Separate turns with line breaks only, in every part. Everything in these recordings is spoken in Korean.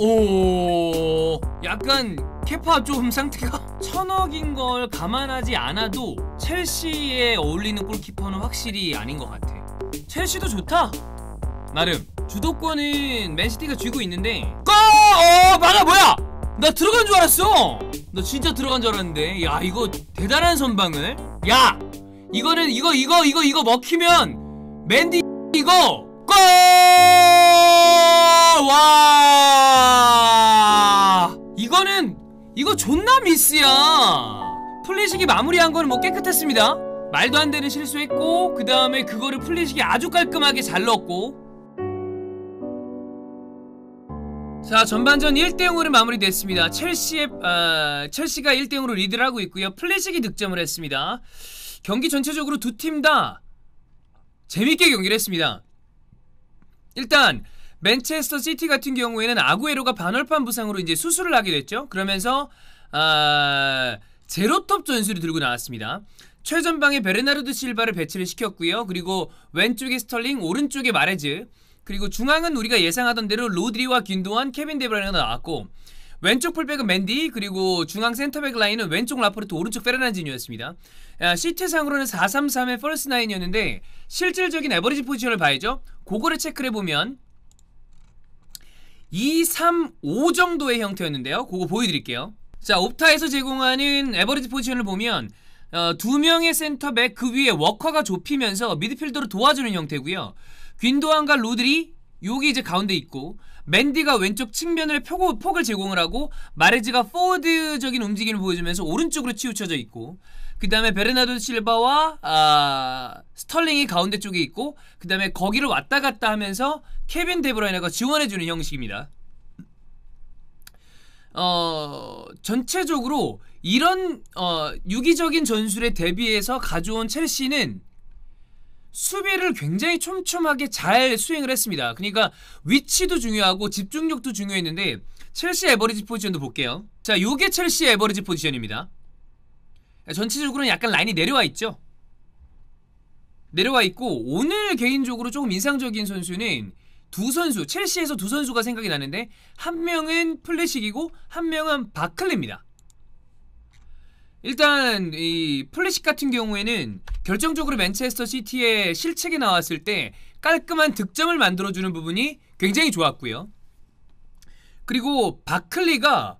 오 약간 케파 좀 상태가 천억인 걸 감안하지 않아도 첼시에 어울리는 골키퍼는 확실히 아닌 것 같아 첼시도 좋다 나름 주도권은 맨시티가 쥐고 있는데 꺼! 어, 막아 뭐야! 나 들어간 줄 알았어! 나 진짜 들어간 줄 알았는데 야 이거 대단한 선방을 야! 이거는 이거 이거 이거 이거 먹히면 맨디 이거 꺼! 와 이거는 이거 존나 미스야 플래시기 마무리한 거는 뭐 깨끗했습니다 말도 안 되는 실수했고 그 다음에 그거를 플래시기 아주 깔끔하게 잘 넣었고 자 전반전 1대0으로 마무리됐습니다 첼시의 어, 첼시가 1대0으로 리드를 하고 있고요 플래시기 득점을 했습니다 경기 전체적으로 두 팀 다 재밌게 경기를 했습니다 일단 맨체스터 시티 같은 경우에는 아구에로가 반월판 부상으로 이제 수술을 하게 됐죠. 그러면서 아, 제로톱 전술이 들고 나왔습니다. 최전방에 베르나르드 실바를 배치를 시켰고요. 그리고 왼쪽에 스털링, 오른쪽에 마레즈. 그리고 중앙은 우리가 예상하던 대로 로드리와 균도한 케빈 데브라이너가 나왔고 왼쪽 풀백은 맨디 그리고 중앙 센터백 라인은 왼쪽 라포르트 오른쪽 페르난지뉴였습니다. 아, 시트상으로는 4-3-3의 퍼스 나인이었는데 실질적인 에버리지 포지션을 봐야죠. 고거를 체크를 해보면 2, 3, 5 정도의 형태였는데요. 그거 보여드릴게요. 자, 옵타에서 제공하는 에버리지 포지션을 보면 어, 두 명의 센터백 그 위에 워커가 좁히면서 미드필더로 도와주는 형태고요. 귄도안과 로드리 여기 이제 가운데 있고 맨디가 왼쪽 측면을 펴고 폭을 제공을 하고 마레즈가 포워드적인 움직임을 보여주면서 오른쪽으로 치우쳐져 있고 그 다음에 베르나도 실바와 아, 스털링이 가운데 쪽에 있고 그 다음에 거기를 왔다 갔다 하면서 케빈 데브라이너가 지원해주는 형식입니다. 어, 전체적으로 이런 어, 유기적인 전술에 대비해서 가져온 첼시는 수비를 굉장히 촘촘하게 잘 수행을 했습니다. 그러니까 위치도 중요하고 집중력도 중요했는데 첼시 에버리지 포지션도 볼게요. 자, 요게 첼시 에버리지 포지션입니다. 전체적으로는 약간 라인이 내려와 있죠. 내려와 있고 오늘 개인적으로 조금 인상적인 선수는 두 선수 첼시에서 두 선수가 생각이 나는데 한 명은 플래식이고 한 명은 바클레입니다. 일단 이 플래식 같은 경우에는 결정적으로 맨체스터 시티의 실책이 나왔을 때 깔끔한 득점을 만들어주는 부분이 굉장히 좋았고요. 그리고 바클리가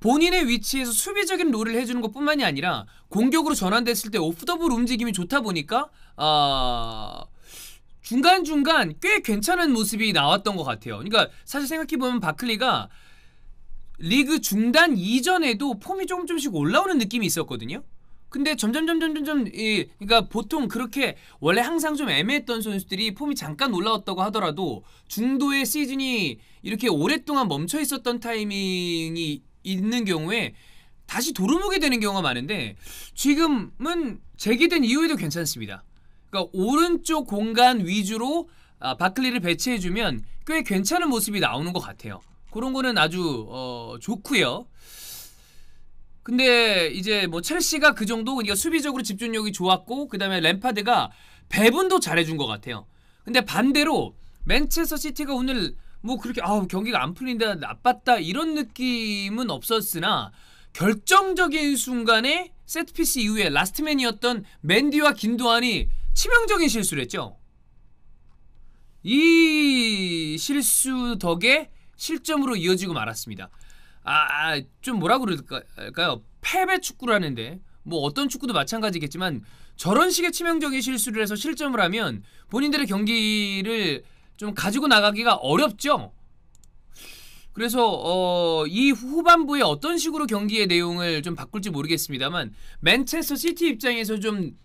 본인의 위치에서 수비적인 롤을 해주는 것 뿐만이 아니라 공격으로 전환됐을 때 오프더볼 움직임이 좋다 보니까 아... 중간중간 꽤 괜찮은 모습이 나왔던 것 같아요. 그러니까 사실 생각해보면 바클리가 리그 중단 이전에도 폼이 조금 조금씩 올라오는 느낌이 있었거든요. 근데 점점 점점 점점 이 그러니까 보통 그렇게 원래 항상 좀 애매했던 선수들이 폼이 잠깐 올라왔다고 하더라도 중도의 시즌이 이렇게 오랫동안 멈춰 있었던 타이밍이 있는 경우에 다시 도루묵이 되는 경우가 많은데 지금은 재개된 이후에도 괜찮습니다. 그러니까 오른쪽 공간 위주로 아, 바클리를 배치해주면 꽤 괜찮은 모습이 나오는 것 같아요. 그런 거는 아주 어, 좋고요. 근데 이제 뭐 첼시가 그 정도 그러니까 수비적으로 집중력이 좋았고 그다음에 램파드가 배분도 잘해준 것 같아요. 근데 반대로 맨체스터 시티가 오늘 뭐 그렇게 아 경기가 안 풀린다 나빴다 이런 느낌은 없었으나 결정적인 순간에 세트피스 이후에 라스트맨이었던 맨디와 긴도안이 치명적인 실수를 했죠. 이 실수 덕에 실점으로 이어지고 말았습니다. 아, 아 좀 뭐라 그럴까요? 패배 축구라는데 뭐 어떤 축구도 마찬가지겠지만 저런 식의 치명적인 실수를 해서 실점을 하면 본인들의 경기를 좀 가지고 나가기가 어렵죠. 그래서 어, 이 후반부에 어떤 식으로 경기의 내용을 좀 바꿀지 모르겠습니다만 맨체스터 시티 입장에서 좀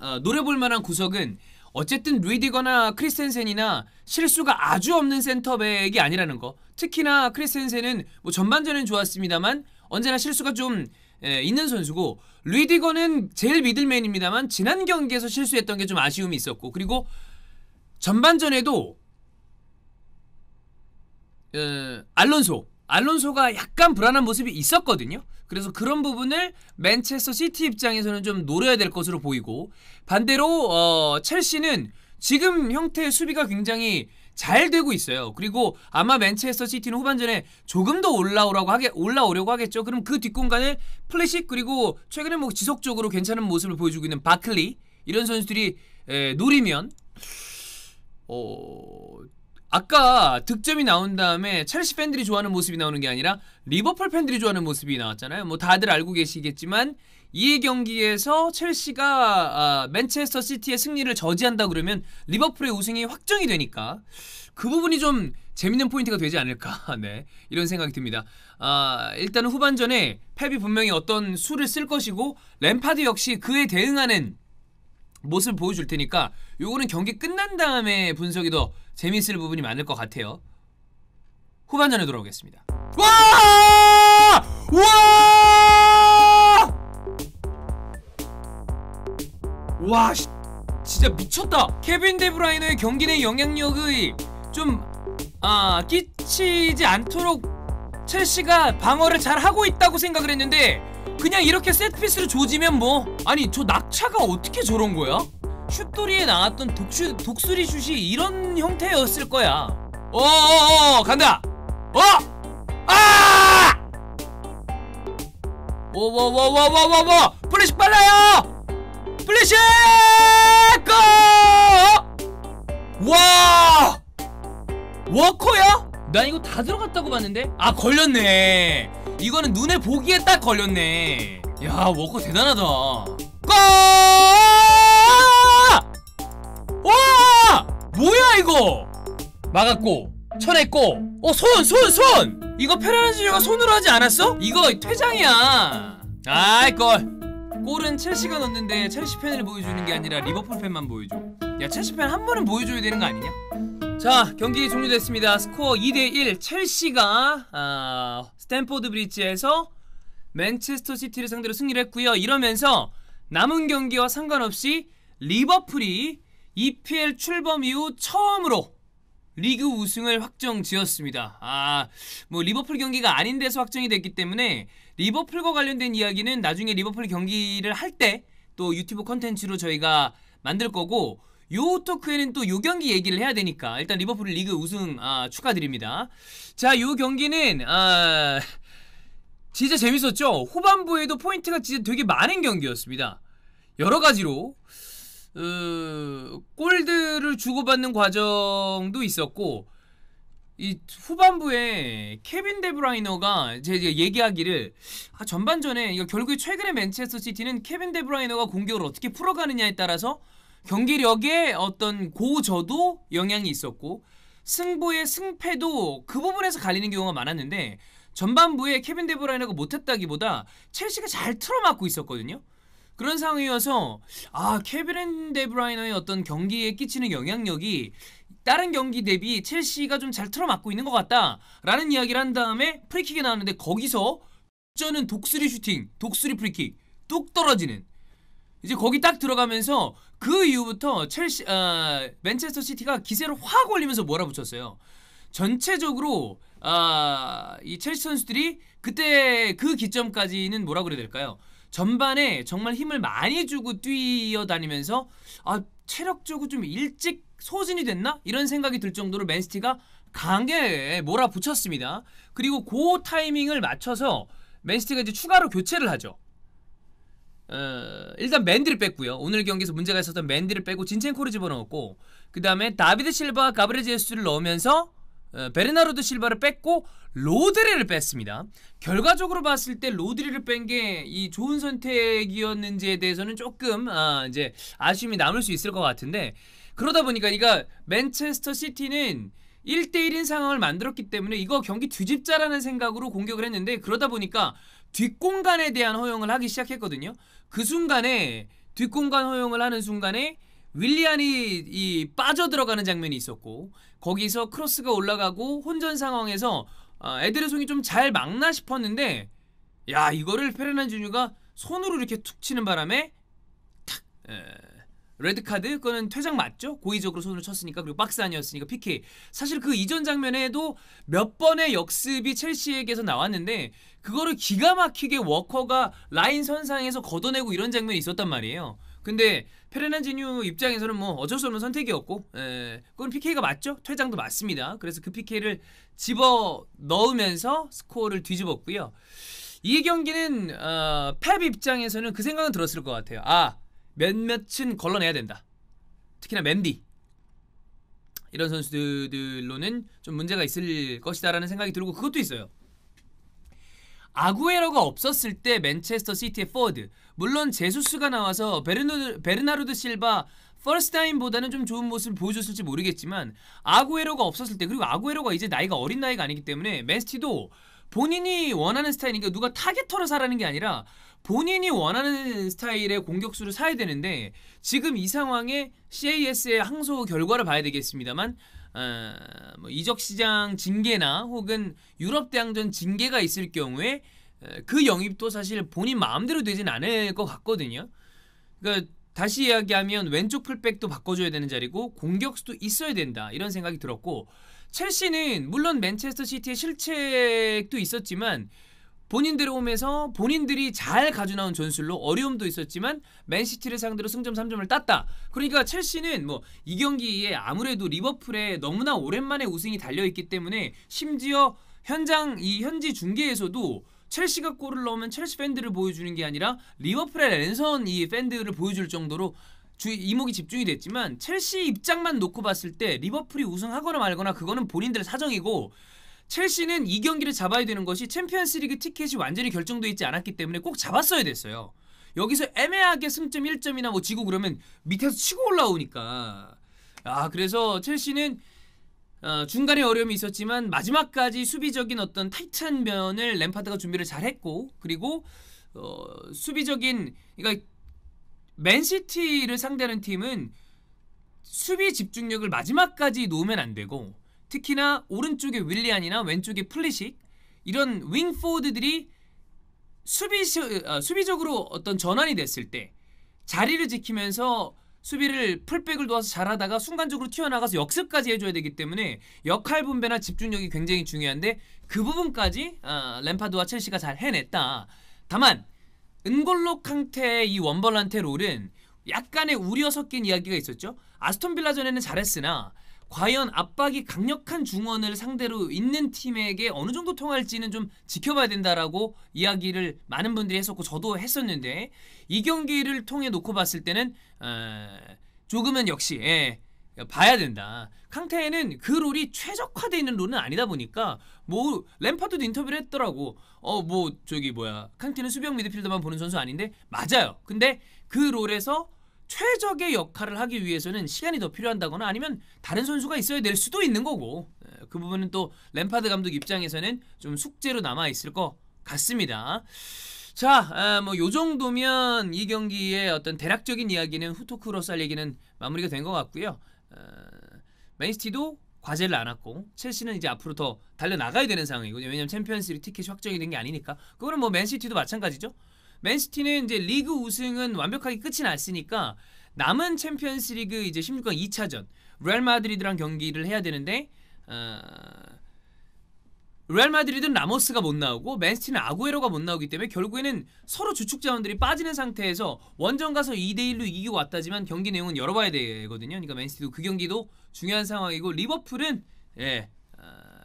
어, 노려볼 만한 구석은 어쨌든 루이디거나 크리스텐센이나 실수가 아주 없는 센터백이 아니라는 거. 특히나 크리스텐센은 뭐 전반전은 좋았습니다만 언제나 실수가 좀 예, 있는 선수고 루이디거는 제일 미들맨입니다만 지난 경기에서 실수했던 게 좀 아쉬움이 있었고 그리고 전반전에도 어, 알론소 알론소가 약간 불안한 모습이 있었거든요. 그래서 그런 부분을 맨체스터 시티 입장에서는 좀 노려야 될 것으로 보이고 반대로 어, 첼시는 지금 형태의 수비가 굉장히 잘 되고 있어요. 그리고 아마 맨체스터 시티는 후반전에 조금 더 올라오라고 하게 올라오려고 하겠죠. 그럼 그 뒷공간을 플래식 그리고 최근에 뭐 지속적으로 괜찮은 모습을 보여주고 있는 바클리 이런 선수들이 에, 노리면 어 아까 득점이 나온 다음에 첼시 팬들이 좋아하는 모습이 나오는 게 아니라 리버풀 팬들이 좋아하는 모습이 나왔잖아요. 뭐 다들 알고 계시겠지만 이 경기에서 첼시가 아, 맨체스터 시티의 승리를 저지한다 그러면 리버풀의 우승이 확정이 되니까 그 부분이 좀 재밌는 포인트가 되지 않을까 네 이런 생각이 듭니다. 아, 일단은 후반전에 펩이 분명히 어떤 수를 쓸 것이고 램파드 역시 그에 대응하는 모습을 보여줄 테니까 요거는 경기 끝난 다음에 분석이 더 재밌을 부분이 많을 것 같아요 후반전에 돌아오겠습니다 와! 와! 와 씨, 진짜 미쳤다 케빈 데브라이너의 경기 내 영향력의 좀 아, 끼치지 않도록 첼시가 방어를 잘 하고 있다고 생각을 했는데 그냥 이렇게 세트피스를 조지면 뭐 아니 저 낙차가 어떻게 저런 거야? 슛돌이에 나왔던 독수, 독수리 슛이 이런 형태였을 거야 어어어 어, 어, 어, 간다! 어! 아! 오와와와와와와 플래시 빨라요! 플래시! 고! 와! 워커야? 나 이거 다 들어갔다고 봤는데? 아 걸렸네 이거는 눈에 보기에 딱 걸렸네 야 워커 대단하다 와! 뭐야 이거 막았고 쳐냈고 어 손! 손! 손! 이거 페라르지뇨가 손으로 하지 않았어? 이거 퇴장이야 아이걸 골은 첼시가 넣는데 첼시 팬을 보여주는 게 아니라 리버풀 팬만 보여줘 야 첼시 팬한 번은 보여줘야 되는 거 아니냐? 자 경기 종료됐습니다 스코어 2대1 첼시가 아, 스탠포드 브릿지에서 맨체스터 시티를 상대로 승리를 했고요 이러면서 남은 경기와 상관없이 리버풀이 EPL 출범 이후 처음으로 리그 우승을 확정 지었습니다. 아, 뭐 리버풀 경기가 아닌 데서 확정이 됐기 때문에 리버풀과 관련된 이야기는 나중에 리버풀 경기를 할 때 또 유튜브 컨텐츠로 저희가 만들 거고 요 토크에는 또 요 경기 얘기를 해야 되니까 일단 리버풀 리그 우승 아, 축하드립니다. 자 요 경기는 아, 진짜 재밌었죠. 후반부에도 포인트가 진짜 되게 많은 경기였습니다. 여러 가지로 어, 골드를 주고받는 과정도 있었고 이 후반부에 케빈 데브라이너가 제 얘기하기를 아, 전반전에 이거 결국에 최근에 맨체스터 시티는 케빈 데브라이너가 공격을 어떻게 풀어가느냐에 따라서 경기력에 어떤 고저도 영향이 있었고 승부의 승패도 그 부분에서 갈리는 경우가 많았는데 전반부에 케빈 데브라이너가 못했다기보다 첼시가 잘 틀어막고 있었거든요. 그런 상황이어서 아 케빈 데브라이너의 어떤 경기에 끼치는 영향력이 다른 경기 대비 첼시가 좀 잘 틀어막고 있는 것 같다라는 이야기를 한 다음에 프리킥이 나왔는데 거기서 저는 독수리 슈팅, 독수리 프리킥 뚝 떨어지는 이제 거기 딱 들어가면서 그 이후부터 첼시 아, 맨체스터 시티가 기세를 확 올리면서 몰아붙였어요. 전체적으로 아, 이 첼시 선수들이 그때 그 기점까지는 뭐라 그래야 될까요? 전반에 정말 힘을 많이 주고 뛰어다니면서 아, 체력적으로 좀 일찍 소진이 됐나? 이런 생각이 들 정도로 맨시티가 강하게 몰아붙였습니다. 그리고 그 타이밍을 맞춰서 맨시티가 이제 추가로 교체를 하죠. 어, 일단 맨디를 뺐고요. 오늘 경기에서 문제가 있었던 맨디를 빼고 진첸코를 집어넣었고 그 다음에 다비드 실바, 가브레 리 제수를 넣으면서 어, 베르나르도 실바를 뺐고 로드리를 뺐습니다. 결과적으로 봤을 때 로드리를 뺀 게 이 좋은 선택이었는지에 대해서는 조금 아, 이제 아쉬움이 남을 수 있을 것 같은데 그러다 보니까 이가 맨체스터 시티는 1대1인 상황을 만들었기 때문에 이거 경기 뒤집자라는 생각으로 공격을 했는데 그러다 보니까 뒷공간에 대한 허용을 하기 시작했거든요. 그 순간에 뒷공간 허용을 하는 순간에 윌리안이 이 빠져들어가는 장면이 있었고 거기서 크로스가 올라가고 혼전 상황에서 에드레송이 아, 좀잘 막나 싶었는데 야 이거를 페르난주뉴가 손으로 이렇게 툭 치는 바람에 탁 에. 레드카드 그거는 퇴장 맞죠? 고의적으로 손을 쳤으니까 그리고 박스 아니었으니까 PK 사실 그 이전 장면에도 몇 번의 역습이 첼시에게서 나왔는데 그거를 기가 막히게 워커가 라인 선상에서 걷어내고 이런 장면이 있었단 말이에요 근데 페르난지뉴 입장에서는 뭐 어쩔 수 없는 선택이었고 에, 예. 그건 PK가 맞죠? 퇴장도 맞습니다 그래서 그 PK를 집어 넣으면서 스코어를 뒤집었고요 이 경기는 어, 펩 입장에서는 그 생각은 들었을 것 같아요 아 몇몇은 걸러내야 된다. 특히나 맨디 이런 선수들로는 좀 문제가 있을 것이다라는 생각이 들고 그것도 있어요. 아구에로가 없었을 때 맨체스터 시티의 포워드 물론 제수스가 나와서 베르누, 베르나르드 실바 퍼스타임보다는 좀 좋은 모습을 보여줬을지 모르겠지만 아구에로가 없었을 때 그리고 아구에로가 이제 나이가 어린 나이가 아니기 때문에 맨시티도 본인이 원하는 스타일이니까 누가 타겟터를 사라는 게 아니라 본인이 원하는 스타일의 공격수를 사야 되는데 지금 이 상황에 CAS의 항소 결과를 봐야 되겠습니다만 어, 뭐 이적 시장 징계나 혹은 유럽 대항전 징계가 있을 경우에 어, 그 영입도 사실 본인 마음대로 되진 않을 것 같거든요. 그러니까 다시 이야기하면 왼쪽 풀백도 바꿔줘야 되는 자리고 공격수도 있어야 된다 이런 생각이 들었고 첼시는 물론 맨체스터 시티의 실책도 있었지만 본인들의 홈에서 본인들이 잘 가져나온 전술로 어려움도 있었지만 맨시티를 상대로 승점 3점을 땄다. 그러니까 첼시는 뭐 이 경기에 아무래도 리버풀에 너무나 오랜만에 우승이 달려있기 때문에 심지어 현장 이 현지 중계에서도 첼시가 골을 넣으면 첼시 팬들을 보여주는 게 아니라 리버풀의 랜선 이 팬들을 보여줄 정도로 주, 이목이 집중이 됐지만 첼시 입장만 놓고 봤을 때 리버풀이 우승하거나 말거나 그거는 본인들의 사정이고 첼시는 이 경기를 잡아야 되는 것이 챔피언스리그 티켓이 완전히 결정돼 있지 않았기 때문에 꼭 잡았어야 됐어요. 여기서 애매하게 승점 1점이나 뭐 지고 그러면 밑에서 치고 올라오니까 아 그래서 첼시는 어, 중간에 어려움이 있었지만 마지막까지 수비적인 어떤 타이트한 면을 램파드가 준비를 잘했고 그리고 어, 수비적인 그러니까 맨시티를 상대하는 팀은 수비 집중력을 마지막까지 놓으면 안 되고 특히나 오른쪽에 윌리안이나 왼쪽에 플리식 이런 윙포워드들이 수비 어, 수비적으로 어떤 전환이 됐을 때 자리를 지키면서 수비를 풀백을 놓아서 잘하다가 순간적으로 튀어나가서 역습까지 해줘야 되기 때문에 역할 분배나 집중력이 굉장히 중요한데 그 부분까지 어, 램파드와 첼시가 잘 해냈다. 다만 은골록 캉테의 이 원벌란테 롤은 약간의 우려 섞인 이야기가 있었죠. 아스톤 빌라전에는 잘했으나 과연 압박이 강력한 중원을 상대로 있는 팀에게 어느 정도 통할지는 좀 지켜봐야 된다라고 이야기를 많은 분들이 했었고 저도 했었는데 이 경기를 통해 놓고 봤을 때는 어, 조금은 역시 예, 봐야 된다. 캉테는 그 롤이 최적화되어 있는 롤은 아니다 보니까 뭐 램파드도 인터뷰를 했더라고. 어 뭐 저기 뭐야 캉테는 수비형 미드필더만 보는 선수 아닌데 맞아요. 근데 그 롤에서 최적의 역할을 하기 위해서는 시간이 더 필요한다거나 아니면 다른 선수가 있어야 될 수도 있는 거고 그 부분은 또 램파드 감독 입장에서는 좀 숙제로 남아 있을 것 같습니다. 자, 뭐요 정도면 이 경기의 어떤 대략적인 이야기는 후토크로 쌀 얘기는 마무리가 된 것 같고요. 어, 맨시티도 과제를 안았고 첼시는 이제 앞으로 더 달려 나가야 되는 상황이고 왜냐면 챔피언스리 티켓이 확정이 된 게 아니니까. 그거는 뭐 맨시티도 마찬가지죠. 맨시티는 이제 리그 우승은 완벽하게 끝이 났으니까 남은 챔피언스리그 이제 16강 2차전 레알 마드리드랑 경기를 해야 되는데 어, 레알 마드리드는 라모스가 못 나오고 맨시티는 아구에로가 못 나오기 때문에 결국에는 서로 주축 자원들이 빠지는 상태에서 원정 가서 2대1로 이기고 왔다지만 경기 내용은 열어봐야 되거든요. 그러니까 맨시티도 그 경기도 중요한 상황이고 리버풀은 예, 아,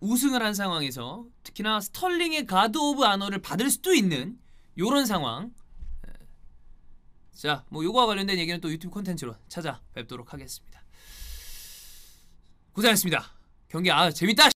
우승을 한 상황에서 특히나 스털링의 가드 오브 아너를 받을 수도 있는 요런 상황 예. 자, 뭐 요거와 관련된 얘기는 또 유튜브 콘텐츠로 찾아뵙도록 하겠습니다. 고생하셨습니다. 경기 아 재밌다.